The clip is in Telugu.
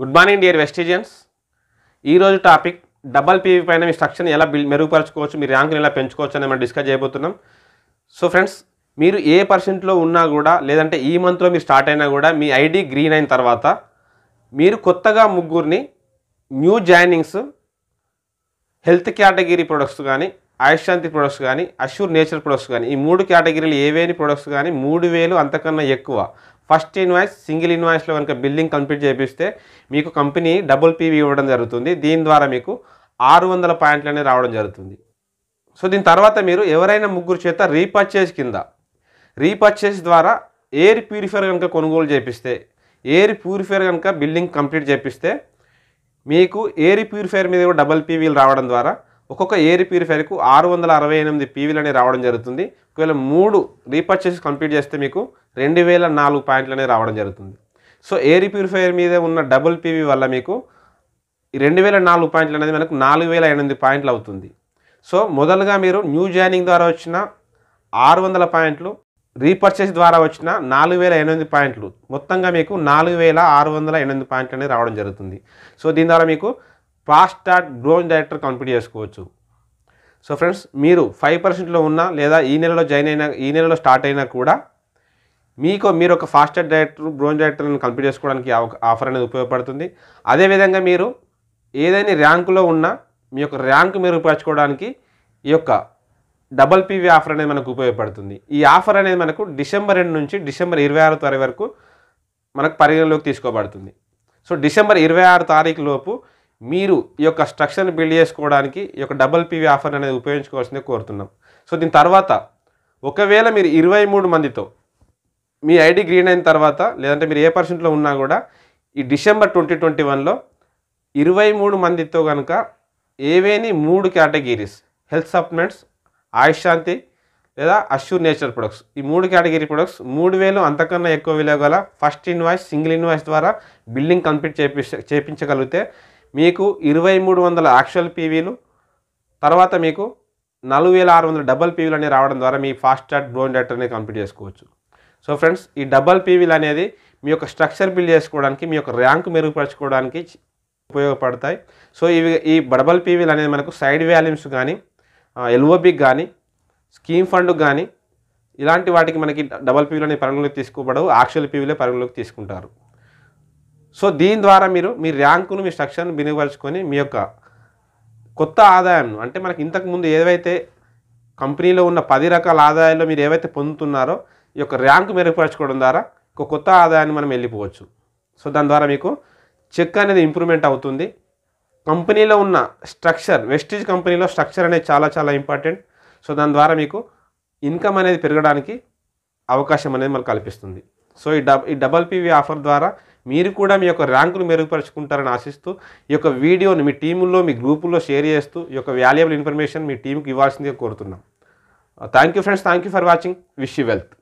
గుడ్ మార్నింగ్ డియర్ వెస్టిజియన్స్ ఈరోజు టాపిక్ డబల్ పీవీ పైన మీ స్ట్రక్చర్ని ఎలా బిల్ మెరుగుపరచుకోవచ్చు మీ ర్యాంకుని ఎలా పెంచుకోవచ్చు అని మనం డిస్కస్ చేయబోతున్నాం సో ఫ్రెండ్స్ మీరు ఏ పర్సెంట్లో ఉన్నా కూడా లేదంటే ఈ మంత్లో మీరు స్టార్ట్ అయినా కూడా మీ ఐడి గ్రీన్ అయిన తర్వాత మీరు కొత్తగా ముగ్గురిని new joinings health category products కానీ ఆయుష్శాంతి ప్రొడక్ట్స్ కానీ అష్యూర్ నేచర్ ప్రొడక్ట్స్ కానీ ఈ మూడు కేటగిరీలు ఏవేని ప్రొడక్ట్స్ కానీ మూడు వేలు అంతకన్నా ఎక్కువ ఫస్ట్ ఇన్వాయిస్ సింగిల్ ఇన్వాయిస్లో కనుక బిల్లింగ్ కంప్లీట్ చేపిస్తే మీకు కంపెనీ డబుల్ పీవీ ఇవ్వడం జరుగుతుంది దీని ద్వారా మీకు ఆరు వందల పాయింట్లు అనేది రావడం జరుగుతుంది సో దీని తర్వాత మీరు ఎవరైనా ముగ్గురు చేత రీపర్చేస్ కింద రీపర్చేస్ ద్వారా ఎయిర్ ప్యూరిఫైర్ కనుక కొనుగోలు చేపిస్తే ఎయిర్ ప్యూరిఫైర్ కనుక బిల్డింగ్ కంప్లీట్ చేపిస్తే మీకు ఎయిర్ ప్యూరిఫైర్ మీద కూడా డబల్ పీవీలు రావడం ద్వారా ఒక్కొక్క ఎయిర్ ప్యూరిఫైర్కు ఆరు వందల అరవై ఎనిమిది పీవీలు అనేవి రావడం జరుగుతుంది ఒకవేళ మూడు రీపర్చేస్ కంప్లీట్ చేస్తే మీకు రెండు వేల నాలుగు పాయింట్లు అనేవి రావడం జరుగుతుంది సో ఎయిర్ ప్యూరిఫైయర్ మీద ఉన్న డబుల్ పీవీ వల్ల మీకు రెండు వేల నాలుగు పాయింట్లు అనేది మనకు నాలుగు వేల ఎనిమిది పాయింట్లు అవుతుంది సో మొదలుగా మీరు న్యూ జాయినింగ్ ద్వారా వచ్చిన ఆరు వందల పాయింట్లు రీపర్చేస్ ద్వారా వచ్చిన నాలుగు వేల ఎనిమిది పాయింట్లు మొత్తంగా మీకు నాలుగు వేల ఆరు వందల ఎనిమిది పాయింట్లు అనేది రావడం జరుగుతుంది సో దీని ద్వారా మీకు fast start drone director complete చేసుకోవచ్చు సో ఫ్రెండ్స్ మీరు ఫైవ్ పర్సెంట్లో ఉన్నా లేదా ఈ నెలలో జాయిన్ అయినా ఈ నెలలో స్టార్ట్ అయినా కూడా మీకు మీరు ఒక ఫాస్ట్ డైరెక్టర్ బ్రోన్ డైరెక్టర్ని కంప్లీట్ చేసుకోవడానికి ఆఫర్ అనేది ఉపయోగపడుతుంది అదేవిధంగా మీరు ఏదైనా ర్యాంకులో ఉన్నా మీ యొక్క ర్యాంక్ మెరుగుపరచుకోవడానికి ఈ యొక్క డబల్ పీవీ ఆఫర్ అనేది మనకు ఉపయోగపడుతుంది ఈ ఆఫర్ అనేది మనకు డిసెంబర్ రెండు నుంచి డిసెంబర్ ఇరవై ఆరు తారీఖు వరకు మనకు పరిగణలోకి తీసుకోబడుతుంది సో డిసెంబర్ ఇరవై ఆరు తారీఖు లోపు మీరు ఈ యొక్క స్ట్రక్చర్ని బిల్డ్ చేసుకోవడానికి ఈ యొక్క డబల్ పీవీ ఆఫర్ అనేది ఉపయోగించుకోవాల్సింది కోరుతున్నాం సో దీని తర్వాత ఒకవేళ మీరు ఇరవై మూడు మందితో మీ ఐడి గ్రీన్ అయిన తర్వాత లేదంటే మీరు ఏ పర్సెంట్లో ఉన్నా కూడా ఈ డిసెంబర్ ట్వంటీ ట్వంటీ వన్లో ఇరవై మూడు మందితో కనుక ఏవేని మూడు categories health supplements Ayush Shanti లేదా అష్యూర్ నేచర్ ప్రొడక్ట్స్ ఈ మూడు కేటగిరీ ప్రొడక్ట్స్ మూడు వేలు అంతకన్నా ఎక్కువ విలువ గల ఫస్ట్ ఇన్వాయిస్ సింగిల్ ఇన్వాయిస్ ద్వారా బిల్డింగ్ కంప్లీట్ చేపి చేయించగలిగితే మీకు ఇరవై మూడు వందల యాక్చువల్ పీవీలు తర్వాత మీకు నాలుగు వేల ఆరు వందల డబల్ పీవీలు అనేవి రావడం ద్వారా మీ ఫాస్ట్ ట్రాక్ డ్రోన్ డైరెక్టర్ అనేది కంప్లీట్ చేసుకోవచ్చు సో ఫ్రెండ్స్ ఈ డబల్ పీవీలు అనేది మీ యొక్క స్ట్రక్చర్ బిల్డ్ చేసుకోవడానికి మీ యొక్క ర్యాంక్ మెరుగుపరచుకోవడానికి ఉపయోగపడతాయి సో ఇవి ఈ డబల్ పీవీలు అనేది మనకు సైడ్ వాల్యూమ్స్ కానీ ఎల్ఓబికి కానీ స్కీమ్ ఫండ్కి కానీ ఇలాంటి వాటికి మనకి డబల్ పీవీలు అనేవి పరిగణలోకి తీసుకోబడవు యాక్చువల్ పీవీలే పరిగణలోకి తీసుకుంటారు సో దీని ద్వారా మీరు మీ ర్యాంకును మీ స్ట్రక్చర్ను వినియోగపరచుకొని మీ యొక్క కొత్త ఆదాయంను అంటే మనకి ఇంతకుముందు ఏవైతే కంపెనీలో ఉన్న పది రకాల ఆదాయాల్లో మీరు ఏవైతే పొందుతున్నారో ఈ యొక్క ర్యాంకు మెరుగుపరచుకోవడం ద్వారా ఒక కొత్త ఆదాయాన్ని మనం వెళ్ళిపోవచ్చు సో దాని ద్వారా మీకు చెక్ అనేది ఇంప్రూవ్మెంట్ అవుతుంది కంపెనీలో ఉన్న స్ట్రక్చర్ వెస్టేజ్ కంపెనీలో స్ట్రక్చర్ అనేది చాలా చాలా ఇంపార్టెంట్ సో దాని ద్వారా మీకు ఇన్కమ్ అనేది పెరగడానికి అవకాశం అనేది మనకు కల్పిస్తుంది సో ఈ డబ్ ఈ డబల్ పీవీ ఆఫర్ ద్వారా మీరు కూడా మీ యొక్క ర్యాంకులు మెరుగుపరుచుకుంటారని ఆశిస్తూ ఈ యొక్క వీడియోని మీ టీముల్లో మీ గ్రూపుల్లో షేర్ చేస్తూ ఈ యొక్క వాల్యుబుల్ ఇన్ఫర్మేషన్ మీ టీంకి ఇవ్వాల్సిందిగా కోరుతున్నాం thank you friends thank you for watching wish you wealth